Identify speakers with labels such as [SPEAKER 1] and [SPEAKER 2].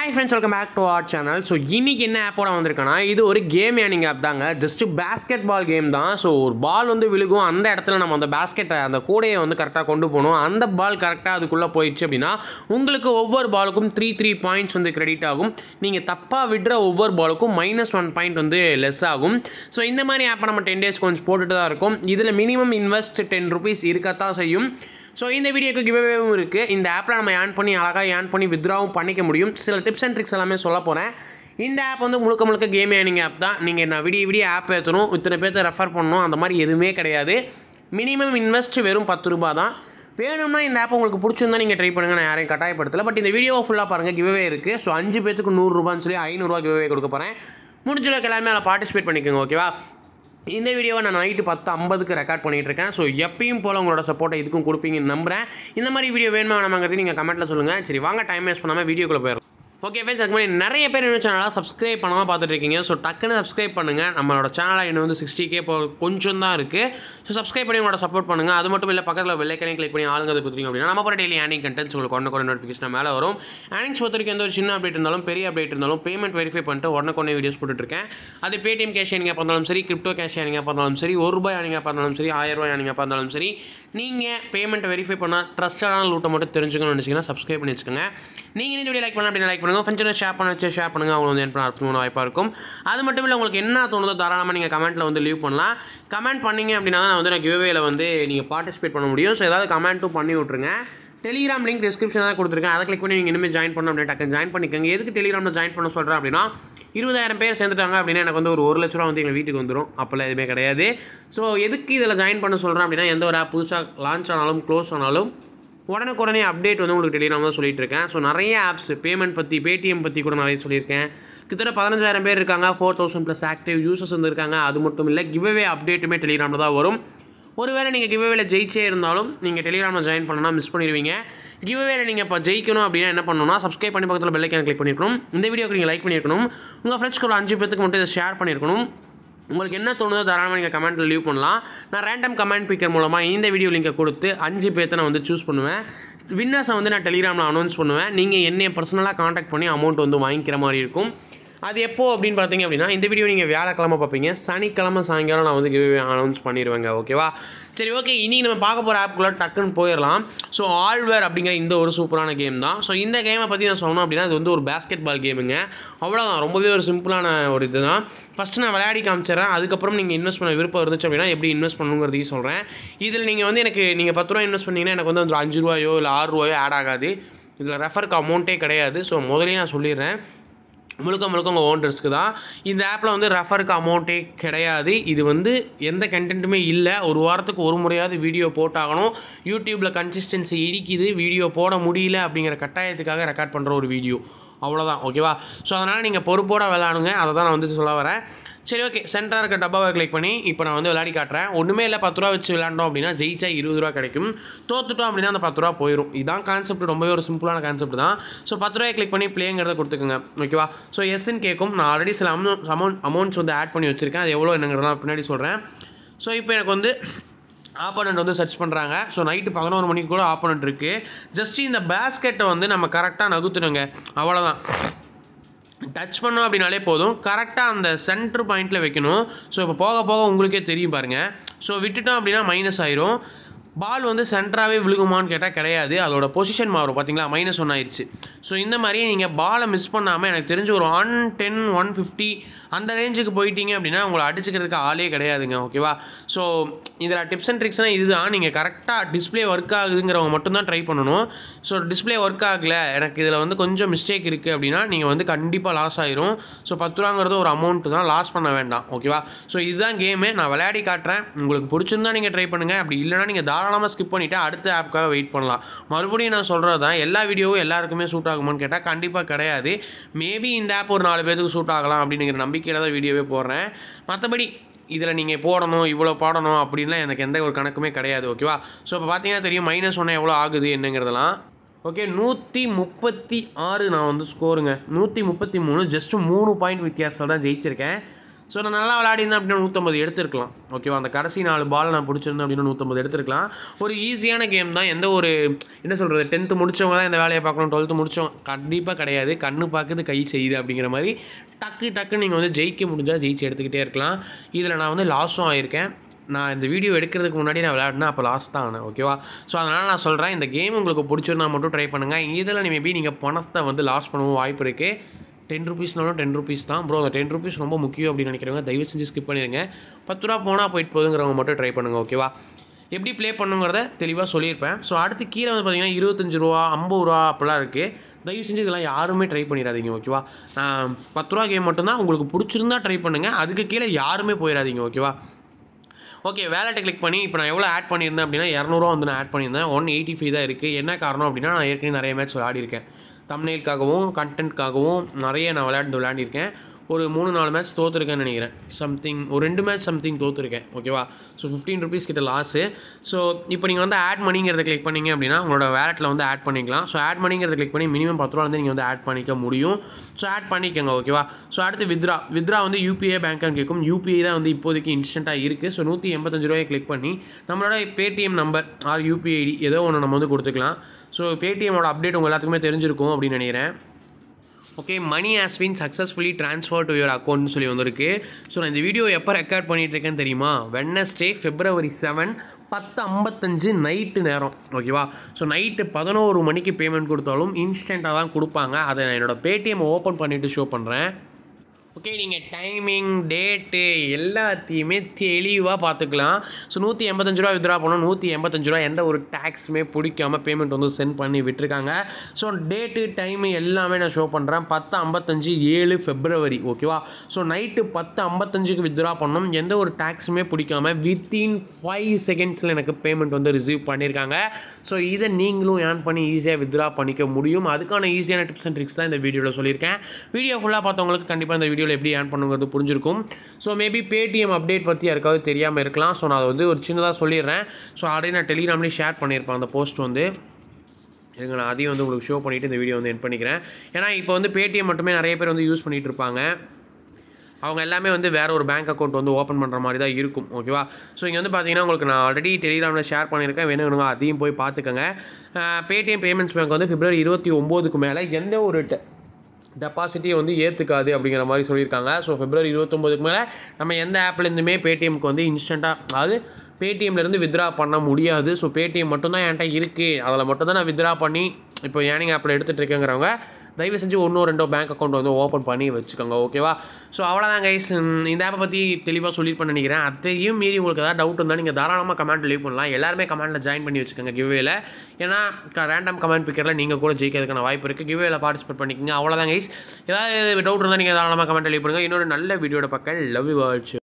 [SPEAKER 1] hi friends welcome back to our channel so இன்றைக்கி என்ன ஆப்போட வந்திருக்கேன்னா இது ஒரு கேம் ஏனிங் ஆப் தாங்க ஜஸ்ட்டு பேஸ்கெட் பால் கேம் தான் ஸோ ஒரு பால் வந்து விழுகும் அந்த இடத்துல நம்ம அந்த பேஸ்கெட்டை அந்த கூடையை வந்து கரெக்டாக கொண்டு போகணும் அந்த பால் கரெக்டாக அதுக்குள்ளே போயிடுச்சு அப்படின்னா உங்களுக்கு ஒவ்வொரு பாலுக்கும் த்ரீ த்ரீ பாயிண்ட்ஸ் வந்து கிரெடிட் ஆகும் நீங்கள் தப்பாக விடுற ஒவ்வொரு பாலுக்கும் மைனஸ் ஒன் பாயிண்ட் வந்து லெஸ் ஆகும் ஸோ இந்த மாதிரி ஆப்பை நம்ம டென் டேஸ் கொஞ்சம் போட்டுட்டு தான் இருக்கும் இதில் மினிமம் இன்வெஸ்ட் டென் ருபீஸ் இருக்கத்தான் செய்யும் ஸோ இந்த வீடியோக்கு கிவ்வேவும் இருக்குது இந்த ஆப்பில் நம்ம ஏன் பண்ணி அழகாக ஏன் பண்ணி வித்ராவும் பண்ணிக்க முடியும் சில டிப்ஸ் அண்ட் ட்ரிக்ஸ் எல்லாமே சொல்ல போகிறேன் இந்த ஆப் வந்து முழுக்க முழுக்க கேம் ஏனிங் ஆப் தான் நீங்கள் நான் விடிய விடிய ஆப் ஏற்றணும் இத்தனை பேர்த்த ரெஃபர் பண்ணணும் அந்த மாதிரி எதுவுமே கிடையாது மினிமம் இன்வெஸ்ட் வெறும் பத்து ரூபா தான் வேணும்னா இந்த ஆப் உங்களுக்கு பிடிச்சிருந்தா நீங்கள் ட்ரை பண்ணுங்கள் நான் யாரையும் கட்டாயப்படுத்தலை பட் இந்த வீடியோ ஃபுல்லாக பாருங்கள் கிவ்வே இருக்குது ஸோ அஞ்சு பேத்துக்கு நூறுரூபான்னு சொல்லி ஐநூறுரூவா கிவ்வே கொடுக்க போகிறேன் முடிஞ்சளவுக்கு எல்லாமே அதில் பார்ட்டிசிபேட் பண்ணிக்கோங்க ஓகேவா இந்த வீடியோவை நான் நைட்டு பத்து ஐம்பதுக்கு ரெக்கார்ட் பண்ணிகிட்டு இருக்கேன் ஸோ எப்பயும் போல் உங்களோட சப்போர்ட்டை இதுக்கும் கொடுப்பீங்கன்னு நம்புகிறேன் இந்த மாதிரி வீடியோ வேணுமா வேணாமாங்கிறது நீங்கள் கமெண்ட்டில் சொல்லுங்கள் சரி வாங்க டைம் வேஸ்ட் பண்ணாமல் வீடியோக்குள்ளே போயிடும் ஓகே ஃப்ரெண்ட்ஸ் அதுக்கு முன்னாடி நிறைய பேர் இன்னும் சேனலாக சப்ஸ்கிரைப் பண்ணாமல் பார்த்துட்டு இருக்கீங்க ஸோ டக்குன்னு சப்ஸ்கிரைப் பண்ணுங்கள் நம்மளோட சேனலை இன்னும் வந்து சிக்ஸ்டி கே போ கொஞ்சம் தான் இருக்குது ஸோ சப்ஸ்கிரைப் பண்ணி உங்களோட சப்போர்ட் பண்ணுங்கள் அது மட்டும் இல்லை பக்கத்தில் வெள்ளைக்கனே கிளிக் பண்ணி ஆளுங்க அதை கொடுத்துருங்க அப்படின்னா நம்ம போகிற டெய்லி ஆனிங் கண்டென்ட்ஸ் உங்களுக்கு ஒன்று கொண்டு நோட்டிஃபிகேஷன் மேலே வரும் ஆனிங்ஸ் பொறுத்த வரைக்கும் எந்த ஒரு சின்ன அப்டேட் இருந்தாலும் பெரிய அப்டேட் இருந்தாலும் பேமெண்ட் வெரிஃபை பண்ணிட்டு உடனே கொண்டு வீடியோஸ் போட்டுட்ருக்கேன் அது பேடிஎம் கேஷ் ஏனிங்காக பார்த்தாலும் சரி கிரிப்டோ கேஷ் ஏனிங்காக பார்த்தாலும் சரி ஒரு ரூபாய் ஏனிங்காக பார்த்தாலும் சரி ஆயிரம் ரூபாய் ஏனிங்காக பார்த்தாலும் சரி நீங்கள் பேமெண்ட் வெரிஃபை பண்ணால் ட்ரஸ்டான லூட்டை மட்டும் தெரிஞ்சுக்கணும்னு நினச்சிங்கன்னா சப்ஸ்கிரைப் பண்ணி வச்சுக்கோங்க நீங்கள் இந்த வீடியோ லைக் பண்ணால் அப்படின்னு லைக் பண்ணுங்கள் ஃப்ரெண்ட்ஸோட ஷேர் பண்ண வச்சு ஷேர் பண்ணுங்கள் அவங்க வந்து என்ன பண்ண வாய்ப்பாக இருக்கும் அது மட்டும் இல்லை உங்களுக்கு என்ன தோணுதோ தாராளமாக நீங்கள் கமெண்ட்டில் வந்து லீவ் பண்ணலாம் கமெண்ட் பண்ணிங்க அப்படின்னா நான் வந்து நான் கிவ்வேயில் வந்து நீங்கள் பார்ட்டிசிபேட் பண்ண முடியும் ஸோ ஏதாவது கமெண்ட்டும் பண்ணி விட்ருங்க டெலிகிராம் லிங்க் டிஸ்கிரிப்ஷன் தான் கொடுத்துருக்கேன் அதை கிளிக் பண்ணி நீங்கள் இனிமேல் ஜாயின் பண்ணணும் அப்படின்னு டக்கு ஜாயின் பண்ணிக்கோங்க எதுக்கு டெலிகிராமில் ஜாயின் பண்ண சொல்கிறேன் அப்படின்னா இருபதாயிரம் பேர் சேர்ந்துட்டாங்க அப்படின்னா எனக்கு வந்து ஒரு ஒரு லட்ச ரூபா வந்து எங்கள் வீட்டுக்கு வந்துடும் அப்போல்லாம் எதுவுமே கிடையாது ஸோ எதுக்கு இதில் ஜாயின் பண்ண சொல்கிறேன் அப்படின்னா எந்த ஒரு ஆப் புதுசாக லான்ச் ஆனாலும் க்ளோஸ் ஆனாலும் உடனுக்குடனே அப்டேட் வந்து உங்களுக்கு டெலிகிராம் தான் சொல்லிட்டு இருக்கேன் ஸோ நிறைய ஆப்ஸ் பேமெண்ட் பற்றி பேடிஎம் பற்றி கூட நிறைய சொல்லியிருக்கேன் கிட்டத்தட்ட பதினஞ்சாயிரம் பேர் இருக்காங்க four thousand plus active users வந்துருக்காங்க அது மட்டும் இல்லை கிவ்வே அப்டேட்டுமே டெலிகிராமில் தான் வரும் ஒருவேளை நீங்கள் கிவ்வேல ஜெயிச்சே இருந்தாலும் நீங்கள் டெலிகிராமில் ஜாயின் பண்ணனா மிஸ் பண்ணிடுவீங்க கிவ்வேல நீங்கள் இப்போ ஜெயிக்கணும் அப்படின்னா என்ன பண்ணணும்னா சப்ஸ்கிரைப் பண்ணி பக்கத்தில் பெல்லைக்கான கிளிக் பண்ணியிருக்கணும் இந்த வீடியோக்கு நீங்கள் லைக் பண்ணியிருக்கணும் உங்கள் ஃப்ரெண்ட்ஸ் கூட அஞ்சு பேத்துக்கு மட்டும் இதை ஷேர் பண்ணியிருக்கணும் உங்களுக்கு என்ன தோணுதோ தாராளமாக நீங்கள் கமெண்ட்டில் லீவ் பண்ணலாம் நான் ரேண்டம் கமெண்ட் பிக்கர் மூலமாக இந்த வீடியோ லிங்கை கொடுத்து அஞ்சு பேர்த்த நான் வந்து சூஸ் பண்ணுவேன் வின்னர்ஸை வந்து நான் டெலிகிராமில் அனௌன்ஸ் பண்ணுவேன் நீங்கள் என்னையை பர்சனலாக காண்டாக்ட் பண்ணி அமௌண்ட் வந்து வாங்கிக்கிற மாதிரி இருக்கும் அது எப்போது அப்படின்னு பார்த்தீங்க அப்படின்னா இந்த வீடியோ நீங்கள் வியாழக்கிழமை பார்ப்பீங்க சனிக்கிழமை சாயங்காலம் நான் வந்து கிவ்வே அனௌன்ஸ் பண்ணிடுவேங்க ஓகேவா சரி ஓகே இன்றைக்கி நம்ம பார்க்க போகிற ஆப்புக்குள்ள டக்குன்னு போயிடலாம் ஸோ ஆல்வேர் அப்படிங்கிற இந்த ஒரு சூப்பரான கேம் தான் ஸோ இந்த கேமை பற்றி நான் சொன்னோம் அப்படின்னா அது வந்து ஒரு பேஸ்கெட் பால் கேமுங்க அவ்வளோதான் ரொம்பவே ஒரு சிம்பிளான ஒரு இது தான் ஃபஸ்ட்டு நான் விளையாடி காமிச்சிடறேன் அதுக்கப்புறம் நீங்கள் இன்வெஸ்ட் பண்ண விருப்பம் இருந்துச்சு அப்படின்னா எப்படி இன்வெஸ்ட் பண்ணுங்கிறதையும் சொல்கிறேன் இதில் நீங்கள் வந்து எனக்கு நீங்கள் பத்து ரூபா இன்வெஸ்ட் பண்ணிங்கன்னா எனக்கு வந்து ஒரு அஞ்சு ரூபாயோ இல்லை ஆறு ரூபாயோ ஆட் ஆகாது இதில் ரெஃபருக்கு அமௌண்ட்டே கிடையாது ஸோ முதலே நான் சொல்லிடுறேன் முழுக்க முழுக்க உங்கள் ஓன் ரிஸ்க்கு தான் இந்த ஆப்பில் வந்து ரெஃபருக்கு அமௌண்ட்டே கிடையாது இது வந்து எந்த கண்டென்ட்டுமே இல்லை ஒரு வாரத்துக்கு ஒரு முறையாவது வீடியோ போட்டாகணும் யூடியூப்பில் கன்சிஸ்டன்சி இடிக்குது வீடியோ போட முடியல அப்படிங்கிற கட்டாயத்துக்காக ரெக்கார்ட் பண்ணுற ஒரு வீடியோ அவ்வளோதான் ஓகேவா ஸோ அதனால் நீங்கள் பொறுப்போடு விளாடுங்க அதை தான் நான் வந்து சொல்ல வரேன் சரி ஓகே சென்டராக இருக்க டப்பாவை கிளிக் பண்ணி இப்போ நான் வந்து விளையாடி காட்டுறேன் ஒன்றுமே இல்லை பத்து ரூபா வச்சு விளாண்டோம் அப்படின்னா ஜெயிச்சா இருபது ரூபா கிடைக்கும் தோத்துட்டோம் அப்படின்னா அந்த பத்து ரூபா போயிடும் இதான் கான்செப்ட் ரொம்பவே ஒரு சிம்பிளான கான்செப்ட் தான் ஸோ பத்து ரூபாய் கிளிக் பண்ணி பிளேங்கிறத கொடுத்துக்குங்க ஓகேவா ஸோ எஸ்ன்னு கேட்கும் நான் ஆல்ரெடி சில அமௌண்ட் அமௌண்ட் அமௌண்ட்ஸ் வந்து ஆட் பண்ணி வச்சுருக்கேன் அது எவ்வளோ என்னங்கிறதா பின்னாடி சொல்கிறேன் ஸோ இப்போ எனக்கு வந்து ஆப்போனண்ட் வந்து சர்ச் பண்ணுறாங்க ஸோ நைட்டு பதினோரு மணிக்கு கூட ஆப்போனண்ட் இருக்குது ஜஸ்ட் இந்த பேஸ்கெட்டை வந்து நம்ம கரெக்டாக நகுத்துணுங்க அவ்வளோதான் டச் பண்ணோம் அப்படின்னாலே போதும் கரெக்டாக அந்த சென்ட்ரு பாயிண்ட்டில் வைக்கணும் ஸோ இப்போ போக போக உங்களுக்கே தெரியும் பாருங்கள் ஸோ விட்டுட்டோம் அப்படின்னா மைனஸ் ஆயிரும் பால் வந்து சென்டராகவே விழுகுமான்னு கேட்டால் கிடையாது அதோட பொசிஷன் மாறும் பார்த்தீங்களா மைனஸ் ஒன் ஆயிடுச்சு ஸோ இந்த மாதிரியே நீங்கள் பாலை மிஸ் பண்ணாமல் எனக்கு தெரிஞ்சு ஒரு ஒன் டென் ஒன் ஃபிஃப்டி அந்த ரேஞ்சுக்கு போயிட்டீங்க அப்படின்னா உங்களை அடிச்சுக்கிறதுக்கு ஆளே கிடையாதுங்க ஓகேவா ஸோ இதில் டிப்ஸ் அண்ட் ட்ரிக்ஸ்னால் இதுதான் நீங்கள் கரெக்டாக டிஸ்பிளே ஒர்க் ஆகுதுங்கிறவங்க மட்டும்தான் ட்ரை பண்ணணும் ஸோ டிஸ்பிளே ஒர்க் ஆகலை எனக்கு இதில் வந்து கொஞ்சம் மிஸ்டேக் இருக்குது அப்படின்னா நீங்கள் வந்து கண்டிப்பாக லாஸ் ஆயிரும் ஸோ பத்து ரூபாங்கிறது ஒரு அமௌண்ட்டு தான் லாஸ் பண்ண வேண்டாம் ஓகேவா ஸோ இதுதான் கேமு நான் விளையாடி காட்டுறேன் உங்களுக்கு பிடிச்சிருந்தா நீங்கள் ட்ரை பண்ணுங்கள் அப்படி இல்லைனா நீங்கள் தாராளம் தாராளமாக ஸ்கிப் பண்ணிவிட்டு அடுத்த ஆப்புக்காக வெயிட் பண்ணலாம் மறுபடியும் நான் சொல்கிறது தான் எல்லா வீடியோவும் எல்லாருக்குமே சூட் ஆகுமான்னு கேட்டால் கண்டிப்பாக கிடையாது மேபி இந்த ஆப் ஒரு நாலு பேருக்கு சூட் ஆகலாம் அப்படிங்கிற நம்பிக்கையில் தான் வீடியோவே போடுறேன் மற்றபடி இதில் நீங்கள் போடணும் இவ்வளோ பாடணும் அப்படின்லாம் எனக்கு எந்த ஒரு கணக்குமே கிடையாது ஓகேவா ஸோ இப்போ பார்த்தீங்கன்னா தெரியும் மைனஸ் ஒன்று எவ்வளோ ஆகுது என்னங்கிறதெல்லாம் ஓகே நூற்றி முப்பத்தி ஆறு நான் வந்து ஸ்கோருங்க நூற்றி முப்பத்தி மூணு ஜஸ்ட்டு மூணு பாயிண்ட் வித்தியாசத்தில் தான் ஜெயிச்சிருக்கேன் ஸோ நான் நல்லா விளையாடிருந்தேன் அப்படின்னா நூற்றம்பது எடுத்துருக்கலாம் ஓகேவா அந்த கடைசி நாலு பால் நான் பிடிச்சிருந்தேன் அப்படின்னா நூற்றம்பது எடுத்துருக்கலாம் ஒரு ஈஸியான கேம் தான் எந்த ஒரு என்ன சொல்கிறது டென்த்து முடித்தவங்க தான் இந்த வேலையை பார்க்கணும் டுவெல்த்து முடித்தவங்க கண்டிப்பாக கிடையாது கண்ணு பார்க்குது கை செய்யுது அப்படிங்கிற மாதிரி டக்கு டக்குன்னு நீங்கள் வந்து ஜெயிக்க முடிஞ்சால் ஜெயிச்சு எடுத்துக்கிட்டே இருக்கலாம் இதில் நான் வந்து லாஸும் ஆகியிருக்கேன் நான் இந்த வீடியோ எடுக்கிறதுக்கு முன்னாடி நான் விளையாடினா அப்போ லாஸ்ட் தான் ஆனேன் ஓகேவா ஸோ அதனால் நான் சொல்கிறேன் இந்த கேம் உங்களுக்கு பிடிச்சிருந்தா மட்டும் ட்ரை பண்ணுங்கள் இதில் நீ மேபி நீங்கள் பணத்தை வந்து லாஸ் பண்ணவும் வாய்ப்பு இருக்குது டென் ருபீஸ்னாலும் டென் ருபீஸ் தான் ப்ரோ அந்த டென் ருபீஸ் ரொம்ப முக்கியம் அப்படின்னு நினைக்கிறவங்க தயவு செஞ்சு ஸ்கிப் பண்ணிடுங்க பத்து ரூபா போனால் போயிட்டு போகுதுங்கிறவங்க மட்டும் ட்ரை பண்ணுங்கள் ஓகேவா எப்படி ப்ளே பண்ணுங்கிறத தெளிவாக சொல்லியிருப்பேன் ஸோ அடுத்து கீழே வந்து பார்த்திங்கன்னா இருபத்தஞ்சி ரூபா ஐம்பது ரூபா அப்படிலாம் இருக்குது தயவு செஞ்சு இதெல்லாம் யாருமே ட்ரை பண்ணிடாதீங்க ஓகேவா பத்து ரூபா கேம் மட்டும்தான் உங்களுக்கு பிடிச்சிருந்தா ட்ரை பண்ணுங்கள் அதுக்கு கீழே யாருமே போயிடாதீங்க ஓகேவா ஓகே வேலெட்டை கிளிக் பண்ணி இப்போ நான் எவ்வளோ ஆட் பண்ணியிருந்தேன் அப்படின்னா இரநூறுவா வந்து நான் ஆட் பண்ணியிருந்தேன் ஒன் எயிட்டி ஃபைவ் தான் இருக்குது என்ன காரணம் அப்படின்னா நான் ஏற்கனவே நிறைய மேட்ச் விளையாடிருக்கேன் தம்னெயிலுக்காகவும் கண்டென்ட்காகவும் நிறைய நான் விளையாண்டு விளையாண்டிருக்கேன் ஒரு மூணு நாலு மேட்ச் தோற்றுருக்கேன்னு நினைக்கிறேன் சம்திங் ஒரு ரெண்டு மேட்ச் சம்திங் தோற்றுருக்கேன் ஓகேவா ஸோ ஃபிஃப்டீன் ருபீஸ் கிட்ட லாஸு ஸோ இப்போ நீங்கள் வந்து ஆட் மணிங்கிறத கிளிக் பண்ணிங்க அப்படின்னா உங்களோட வேலெட்டில் வந்து ஆட் பண்ணிக்கலாம் ஸோ ஆட் மணிங்கிறத கிளிக் பண்ணி மினிமம் பத்து ரூபா வந்து நீங்கள் வந்து ஆட் பண்ணிக்க முடியும் ஸோ ஆட் பண்ணிக்கோங்க ஓகேவா ஸோ அடுத்து வித்ரா வித்ரா வந்து யூபிஐ பேங்க்னு கேட்கும் யூபிஐ தான் வந்து இப்போதைக்கு இன்ஸ்டண்ட்டாக இருக்குது ஸோ நூற்றி எண்பத்தஞ்சு ரூபாயை கிளிக் பண்ணி நம்மளோட பேடிஎம் நம்பர் ஆர் யூபிஐடி ஏதோ ஒன்று நம்ம வந்து கொடுத்துக்கலாம் ஸோ பேடிஎமோட அப்டேட் உங்கள் எல்லாத்துக்குமே தெரிஞ்சிருக்கும் அப்படின்னு நினைக்கிறேன் okay money has been successfully transfer to your அக்கௌண்ட்னு சொல்லி வந்திருக்கு ஸோ நான் இந்த வீடியோ எப்போ ரெக்கார்ட் பண்ணிகிட்ருக்கேன்னு தெரியுமா வெட்னஸ்டே ஃபிப்ரவரி செவன் பத்து ஐம்பத்தஞ்சு நைட்டு நேரம் ஓகேவா ஸோ நைட்டு பதினோரு மணிக்கு பேமெண்ட் கொடுத்தாலும் இன்ஸ்டண்ட்டாக தான் கொடுப்பாங்க அதை நான் என்னோடய பேடிஎம் ஓப்பன் பண்ணிவிட்டு ஷோ பண்ணுறேன் ஓகே நீங்கள் டைமிங் டேட்டு எல்லாத்தையுமே தெளிவாக பார்த்துக்கலாம் ஸோ நூற்றி எண்பத்தஞ்சு ரூபா வித்ரா பண்ணணும் நூற்றி எண்பத்தஞ்சு ரூபா எந்த ஒரு டேக்ஸுமே பிடிக்காம பேமெண்ட் வந்து சென்ட் பண்ணி விட்டுருக்காங்க ஸோ டேட்டு டைமு எல்லாமே நான் ஷோ பண்ணுறேன் பத்து ஐம்பத்தஞ்சு ஏழு ஃபெப்ரவரி ஓகேவா ஸோ நைட்டு பத்து ஐம்பத்தஞ்சுக்கு வித்ரா பண்ணணும் எந்த ஒரு டேக்ஸுமே பிடிக்காம வித்தின் ஃபைவ் செகண்ட்ஸில் எனக்கு பேமெண்ட் வந்து ரிசீவ் பண்ணியிருக்காங்க ஸோ இதை நீங்களும் ஏர்ன் பண்ணி ஈஸியாக வித்ரா பண்ணிக்க முடியும் அதுக்கான ஈஸியான டிப்ஸ் அண்ட் ட்ரிக்ஸ் தான் இந்த வீடியோவில் சொல்லியிருக்கேன் வீடியோ ஃபுல்லாக பார்த்தவங்களுக்கு கண்டிப்பாக இந்த வீடியோ வீடியோவில் எப்படி ஏன் பண்ணுங்கிறது புரிஞ்சிருக்கும் ஸோ மேபி பேடிஎம் அப்டேட் பற்றி யாருக்காவது தெரியாமல் இருக்கலாம் ஸோ நான் அதை வந்து ஒரு சின்னதாக சொல்லிடுறேன் ஸோ ஆல்ரெடி நான் டெலிகிராம்லேயும் ஷேர் பண்ணியிருப்பேன் அந்த போஸ்ட் வந்து இதுங்க நான் அதையும் வந்து உங்களுக்கு ஷோ பண்ணிவிட்டு இந்த வீடியோ வந்து என் பண்ணிக்கிறேன் ஏன்னா இப்போ வந்து பேடிஎம் மட்டுமே நிறைய பேர் வந்து யூஸ் பண்ணிகிட்டு இருப்பாங்க அவங்க எல்லாமே வந்து வேறு ஒரு பேங்க் அக்கௌண்ட் வந்து ஓப்பன் பண்ணுற மாதிரி தான் இருக்கும் ஓகேவா ஸோ இங்கே வந்து பார்த்தீங்கன்னா உங்களுக்கு நான் ஆல்ரெடி டெலிகிராமில் ஷேர் பண்ணியிருக்கேன் வேணுங்க அதையும் போய் பார்த்துக்கோங்க பேடிஎம் பேமெண்ட்ஸ் பேங்க் வந்து பிப்ரவரி இருபத்தி ஒம்போதுக்கு மேலே எந்த ஒரு டெபாசிட்டியை வந்து ஏற்றுக்காது அப்படிங்கிற மாதிரி சொல்லியிருக்காங்க ஸோ ஃபிப்ரவரி இருபத்தொம்போதுக்கு மேலே நம்ம எந்த ஆப்லேருந்துமே பேடிஎம்க்கு வந்து இன்ஸ்டண்ட்டாக அதாவது பேடிஎம்லேருந்து வித்ரா பண்ண முடியாது ஸோ பேடிஎம் மட்டும்தான் என்கிட்ட இருக்குது அதில் மட்டும்தான் நான் வித்ரா பண்ணி இப்போ ஏனிங் ஆப்பில் எடுத்துகிட்டு இருக்கேங்கிறவங்க தயவு செஞ்சு ஒன்றோ ரெண்டோ பேங்க் அக்கௌண்ட் வந்து ஓப்பன் பண்ணி வச்சுக்கோங்க ஓகேவா ஸோ அவ்வளோதான் கைஸ் இந்த ஆப்பை பற்றி தெளிவாக சொல்லியிருப்பேன் நினைக்கிறேன் அதையும் மீறி உங்களுக்கு ஏதாவது டவுட் இருந்தால் நீங்கள் தாராளமாக கமெண்ட் லீவ் பண்ணலாம் எல்லாருமே கமெண்ட்டில் ஜாயின் பண்ணி வச்சுக்கோங்க கிவ்வேல ஏன்னா ரேண்டம் கமெண்ட் பிக்கரில் நீங்கள் கூட ஜெயிக்கிறதுக்கான வாய்ப்பு இருக்குது கிவ்வேல பார்ட்டிசிபேட் பண்ணிக்கோங்க அவ்வளோதான் கைஸ் ஏதாவது டவுட் இருந்தால் நீங்கள் தாராளமாக கமெண்ட் லீவ் பண்ணுங்கள் இன்னொரு நல்ல வீடியோட பக்கம் லவ் யூ